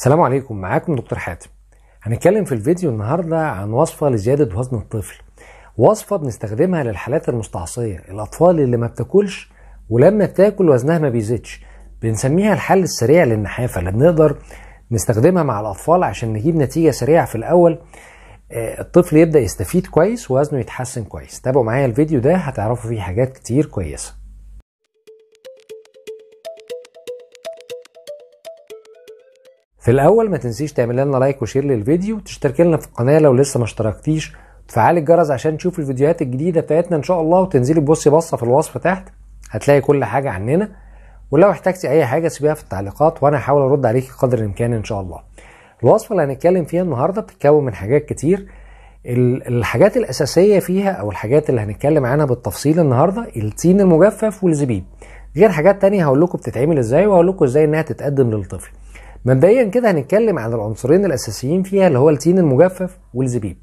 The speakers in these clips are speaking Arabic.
السلام عليكم معاكم دكتور حاتم هنتكلم في الفيديو النهارده عن وصفه لزياده وزن الطفل وصفه بنستخدمها للحالات المستعصيه الاطفال اللي ما بتاكلش ولما بتاكل وزنها ما بيزيدش بنسميها الحل السريع للنحافه اللي بنقدر نستخدمها مع الاطفال عشان نجيب نتيجه سريعه في الاول آه، الطفل يبدا يستفيد كويس ووزنه يتحسن كويس تابعوا معايا الفيديو ده هتعرفوا فيه حاجات كتير كويسه في الاول ما تنسيش تعمل لنا لايك وشير للفيديو وتشترك لنا في القناه لو لسه ما اشتركتيش وتفعلي الجرس عشان تشوف الفيديوهات الجديده بتاعتنا ان شاء الله وتنزلي تبصي بصه في الوصف تحت هتلاقي كل حاجه عننا ولو احتجتي اي حاجه سيبيها في التعليقات وانا هحاول ارد عليكي قدر الامكان ان شاء الله الوصفه اللي هنتكلم فيها النهارده بتتكون من حاجات كتير الحاجات الاساسيه فيها او الحاجات اللي هنتكلم عنها بالتفصيل النهارده التين المجفف والزبيب غير حاجات تانية هقول لكم بتتعمل ازاي وهقول لكم ازاي انها تتقدم للطفل مبدئيا كده هنتكلم عن العنصرين الاساسيين فيها اللي هو التين المجفف والزبيب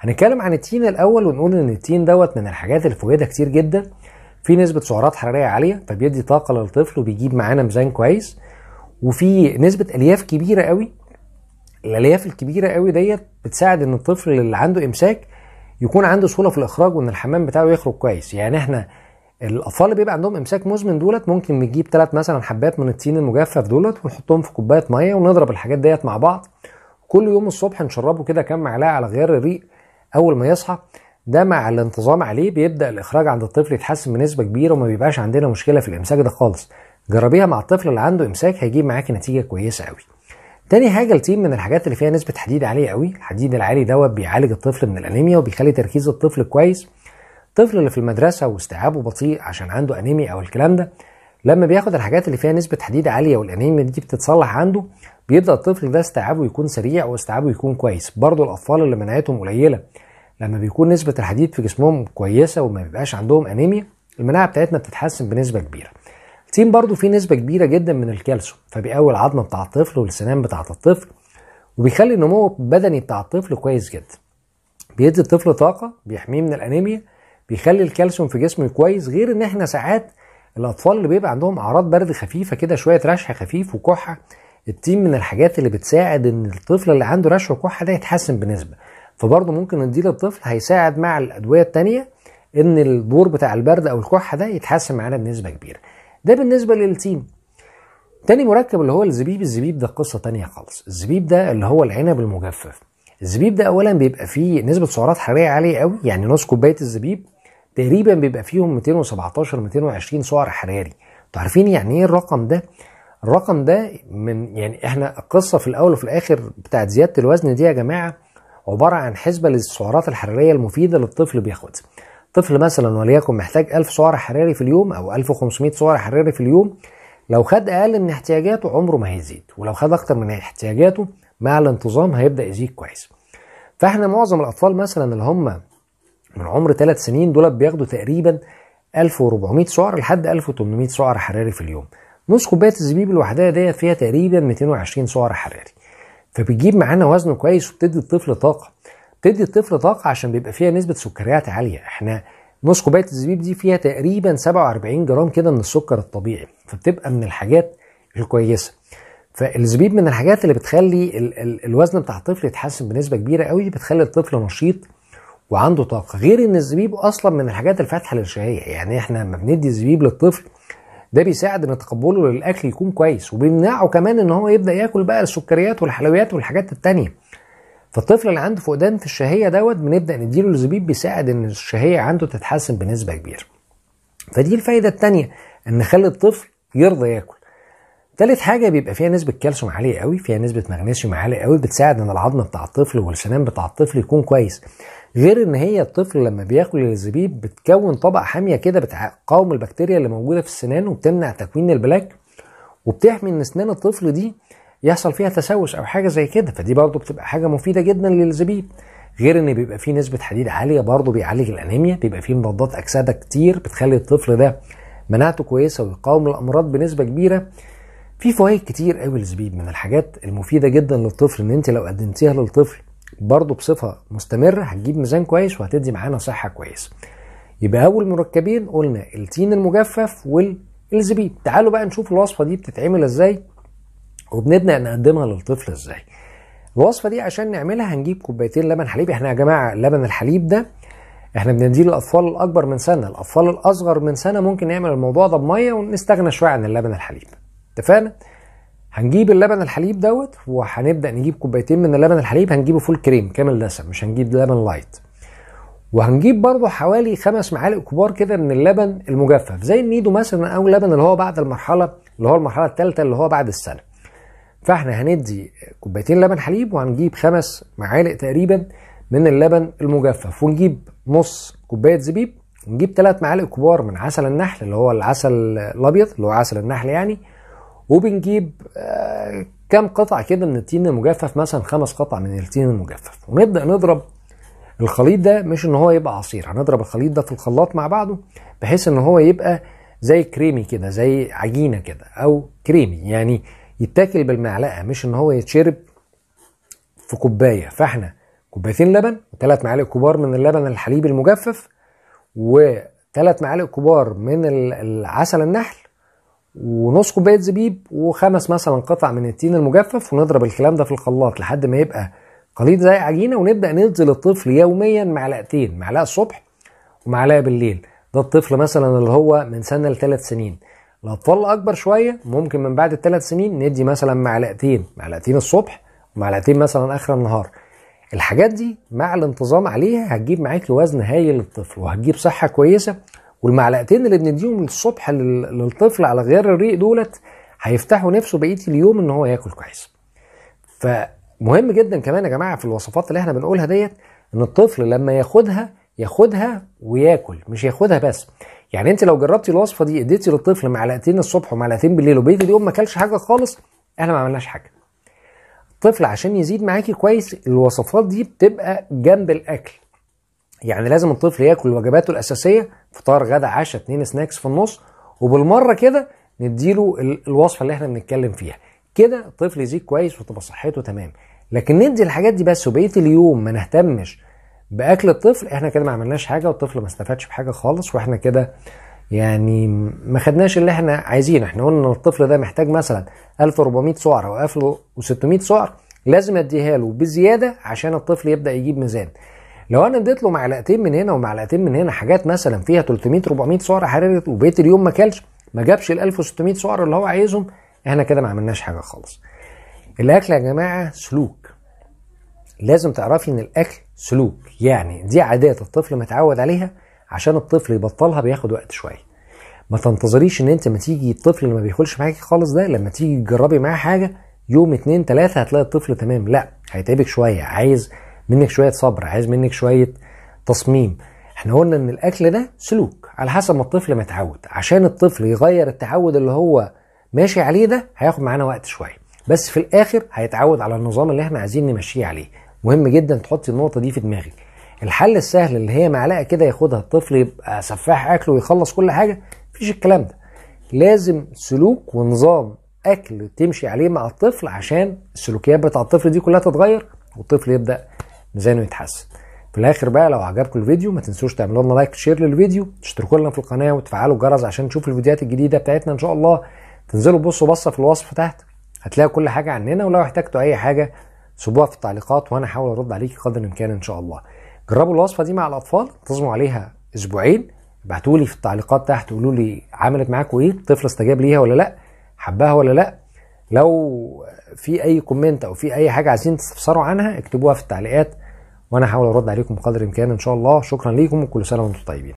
هنتكلم عن التين الاول ونقول ان التين دوت من الحاجات اللي فوائدها كتير جدا في نسبه سعرات حراريه عاليه فبيدي طاقه للطفل وبيجيب معانا ميزان كويس وفي نسبه الياف كبيره قوي الالياف الكبيره قوي ديت بتساعد ان الطفل اللي عنده امساك يكون عنده سهوله في الاخراج وان الحمام بتاعه يخرج كويس يعني احنا الاطفال اللي بيبقى عندهم امساك مزمن دولت ممكن نجيب ثلاث مثلا حبات من التين المجفف دولت ونحطهم في كوبايه ميه ونضرب الحاجات ديت مع بعض كل يوم الصبح نشربه كده كام معلقه على غير الريق اول ما يصحى ده مع الانتظام عليه بيبدا الاخراج عند الطفل يتحسن بنسبه كبيره وما بيبقاش عندنا مشكله في الامساك ده خالص جربيها مع الطفل اللي عنده امساك هيجيب معاكي نتيجه كويسه قوي تاني حاجة التين من الحاجات اللي فيها نسبة حديد عالية قوي، الحديد العالي دوت بيعالج الطفل من الأنيميا وبيخلي تركيز الطفل كويس، الطفل اللي في المدرسه واستيعابه بطيء عشان عنده انيميا او الكلام ده لما بياخد الحاجات اللي فيها نسبه حديد عاليه والانيميا دي بتتصلح عنده بيبدا الطفل ده استيعابه يكون سريع واستيعابه يكون كويس برضه الاطفال اللي مناعتهم قليله لما بيكون نسبه الحديد في جسمهم كويسه وما بيبقاش عندهم انيميا المناعه بتاعتنا بتتحسن بنسبه كبيره التين برضه فيه نسبه كبيره جدا من الكالسيوم فبيقوي العظمه بتاع الطفل والسنان بتاعه الطفل وبيخلي النمو البدني بتاع الطفل كويس جدا بيدي الطفل طاقه بيحميه من الانيميا بيخلي الكالسيوم في جسمه كويس غير ان احنا ساعات الاطفال اللي بيبقى عندهم اعراض برد خفيفه كده شويه رشح خفيف وكحه التيم من الحاجات اللي بتساعد ان الطفل اللي عنده رشح وكحه ده يتحسن بنسبه فبرضه ممكن نديه للطفل هيساعد مع الادويه الثانيه ان الدور بتاع البرد او الكحه ده يتحسن معانا بنسبه كبيره ده بالنسبه للتيم تاني مركب اللي هو الزبيب الزبيب ده قصه تانية خالص الزبيب ده اللي هو العنب المجفف الزبيب ده اولا بيبقى فيه نسبه سعرات حراريه عاليه قوي يعني نص كوبايه الزبيب تقريبا بيبقى فيهم 217 220 سعر حراري انتوا عارفين يعني ايه الرقم ده الرقم ده من يعني احنا القصه في الاول وفي الاخر بتاعت زياده الوزن دي يا جماعه عباره عن حسبه للسعرات الحراريه المفيده للطفل بياخدها طفل مثلا وليكن محتاج 1000 سعر حراري في اليوم او 1500 سعر حراري في اليوم لو خد اقل من احتياجاته عمره ما هيزيد ولو خد اكتر من احتياجاته مع الانتظام هيبدا يزيد كويس فاحنا معظم الاطفال مثلا اللي هم من عمر 3 سنين دول بياخدوا تقريبا 1400 سعر لحد 1800 سعر حراري في اليوم نص كوبايه الزبيب لوحدها ديت فيها تقريبا 220 سعر حراري فبتجيب معانا وزنه كويس وبتدي الطفل طاقه بتدي الطفل طاقه عشان بيبقى فيها نسبه سكريات عاليه احنا نص كوبايه الزبيب دي فيها تقريبا 47 جرام كده من السكر الطبيعي فبتبقى من الحاجات الكويسه فالزبيب من الحاجات اللي بتخلي ال ال الوزن بتاع الطفل يتحسن بنسبه كبيره قوي بتخلي الطفل نشيط وعنده طاقه غير ان الزبيب اصلا من الحاجات الفاتحه للشهيه يعني احنا لما بندي الزبيب للطفل ده بيساعد ان تقبله للاكل يكون كويس وبيمنعه كمان ان هو يبدا ياكل بقى السكريات والحلويات والحاجات التانيه فالطفل اللي عنده فقدان في الشهيه دوت بنبدا نديله الزبيب بيساعد ان الشهيه عنده تتحسن بنسبه كبيره فدي الفايده التانيه ان نخلي الطفل يرضى ياكل تالت حاجه بيبقى فيها نسبه كالسيوم عاليه قوي فيها نسبه مغنيسيوم عاليه قوي بتساعد ان العظم بتاع الطفل والسنان بتاع الطفل يكون كويس غير ان هي الطفل لما بياكل الزبيب بتكون طبقه حاميه كده بتقاوم البكتيريا اللي موجوده في السنان وبتمنع تكوين البلاك وبتحمي ان اسنان الطفل دي يحصل فيها تسوس او حاجه زي كده فدي برضه بتبقى حاجه مفيده جدا للزبيب غير ان بيبقى فيه نسبه حديد عاليه برضه بيعالج الانيميا بيبقى فيه مضادات اكسده كتير بتخلي الطفل ده مناعته كويسه ويقاوم الامراض بنسبه كبيره في فوائد كتير قوي للزبيب من الحاجات المفيده جدا للطفل ان انت لو قدمتيها للطفل برضه بصفه مستمره هتجيب ميزان كويس وهتدي معانا صحه كويسه يبقى اول مركبين قلنا التين المجفف والزبيب تعالوا بقى نشوف الوصفه دي بتتعمل ازاي وبنبدا نقدمها للطفل ازاي الوصفه دي عشان نعملها هنجيب كوبايتين لبن حليب احنا يا جماعه لبن الحليب ده احنا بنديه للاطفال الاكبر من سنه الاطفال الاصغر من سنه ممكن نعمل الموضوع ده بميه ونستغنى شويه عن اللبن الحليب اتفقنا هنجيب اللبن الحليب دوت وهنبدا نجيب كوبايتين من اللبن الحليب هنجيبه فول كريم كامل دسم مش هنجيب لبن لايت وهنجيب برضو حوالي خمس معالق كبار كده من اللبن المجفف زي النيدو مثلا او اللبن اللي هو بعد المرحله اللي هو المرحله الثالثه اللي هو بعد السنه فاحنا هندي كوبايتين لبن حليب وهنجيب خمس معالق تقريبا من اللبن المجفف ونجيب نص كوبايه زبيب ونجيب ثلاث معالق كبار من عسل النحل اللي هو العسل الابيض اللي هو عسل النحل يعني وبنجيب آه، كام قطعة كده من التين المجفف مثلا خمس قطع من التين المجفف ونبدأ نضرب الخليط ده مش ان هو يبقى عصير هنضرب الخليط ده في الخلاط مع بعضه بحيث ان هو يبقى زي كريمي كده زي عجينة كده او كريمي يعني يتاكل بالمعلقة مش ان هو يتشرب في كوباية فاحنا كوبايتين لبن وثلاث معالق كبار من اللبن الحليب المجفف وثلاث معالق كبار من العسل النحل ونص كوبايه زبيب وخمس مثلا قطع من التين المجفف ونضرب الكلام ده في الخلاط لحد ما يبقى قليل زي عجينه ونبدا ندي للطفل يوميا معلقتين معلقه الصبح ومعلقه بالليل ده الطفل مثلا اللي هو من سنه لثلاث سنين الاطفال اكبر شويه ممكن من بعد الثلاث سنين ندي مثلا معلقتين معلقتين الصبح ومعلقتين مثلا اخر النهار الحاجات دي مع الانتظام عليها هتجيب معاك وزن هايل للطفل وهتجيب صحه كويسه والمعلقتين اللي بنديهم الصبح للطفل على غير الريق دولت هيفتحوا نفسه بقيه اليوم ان هو ياكل كويس فمهم جدا كمان يا جماعه في الوصفات اللي احنا بنقولها ديت ان الطفل لما ياخدها ياخدها وياكل مش ياخدها بس يعني انت لو جربتي الوصفه دي اديتي للطفل معلقتين الصبح ومعلقتين بالليل وبقيه اليوم ما اكلش حاجه خالص احنا ما عملناش حاجه الطفل عشان يزيد معاكي كويس الوصفات دي بتبقى جنب الاكل يعني لازم الطفل ياكل وجباته الاساسيه فطار غدا عشاء اثنين سناكس في النص وبالمره كده نديله الوصفه اللي احنا بنتكلم فيها كده الطفل يزيد كويس وتبقى صحته تمام لكن ندي الحاجات دي بس وبقيه اليوم ما نهتمش باكل الطفل احنا كده ما عملناش حاجه والطفل ما استفادش بحاجه خالص واحنا كده يعني ما خدناش اللي احنا عايزينه احنا قلنا ان الطفل ده محتاج مثلا 1400 سعر او 1600 سعر لازم اديها له بزياده عشان الطفل يبدا يجيب ميزان لو انا اديت له معلقتين من هنا ومعلقتين من هنا حاجات مثلا فيها 300 400 سعره حراريه وبقيت اليوم ما كلش ما جابش ال 1600 سعر اللي هو عايزهم احنا كده ما عملناش حاجه خالص الاكل يا جماعه سلوك لازم تعرفي ان الاكل سلوك يعني دي عادات الطفل متعود عليها عشان الطفل يبطلها بياخد وقت شويه ما تنتظريش ان انت ما تيجي الطفل اللي ما بياكلش معاكي خالص ده لما تيجي تجربي معاه حاجه يوم اتنين تلاته هتلاقي الطفل تمام لا هيتعبك شويه عايز منك شويه صبر عايز منك شويه تصميم احنا قلنا ان الاكل ده سلوك على حسب ما الطفل متعود عشان الطفل يغير التعود اللي هو ماشي عليه ده هياخد معانا وقت شويه بس في الاخر هيتعود على النظام اللي احنا عايزين نمشيه عليه مهم جدا تحطي النقطه دي في دماغك الحل السهل اللي هي معلقه كده ياخدها الطفل يبقى سفاح اكله ويخلص كل حاجه مفيش الكلام ده لازم سلوك ونظام اكل تمشي عليه مع الطفل عشان السلوكيات بتاع الطفل دي كلها تتغير والطفل يبدا ميزانه يتحسن في الاخر بقى لو عجبكم الفيديو ما تنسوش تعملوا لنا لايك شير للفيديو تشتركوا لنا في القناه وتفعلوا الجرس عشان تشوفوا الفيديوهات الجديده بتاعتنا ان شاء الله تنزلوا بصوا بصه في الوصف تحت هتلاقوا كل حاجه عننا ولو احتجتوا اي حاجه سيبوها في التعليقات وانا هحاول ارد عليكي قدر الامكان ان شاء الله جربوا الوصفه دي مع الاطفال انتظموا عليها اسبوعين ابعتوا لي في التعليقات تحت قولوا لي عملت معاكم ايه الطفل استجاب ليها ولا لا حباها ولا لا لو في اي كومنت او في اي حاجه عايزين تستفسروا عنها اكتبوها في التعليقات وانا هحاول ارد عليكم قدر الامكان ان شاء الله شكرا ليكم وكل سنه وانتم طيبين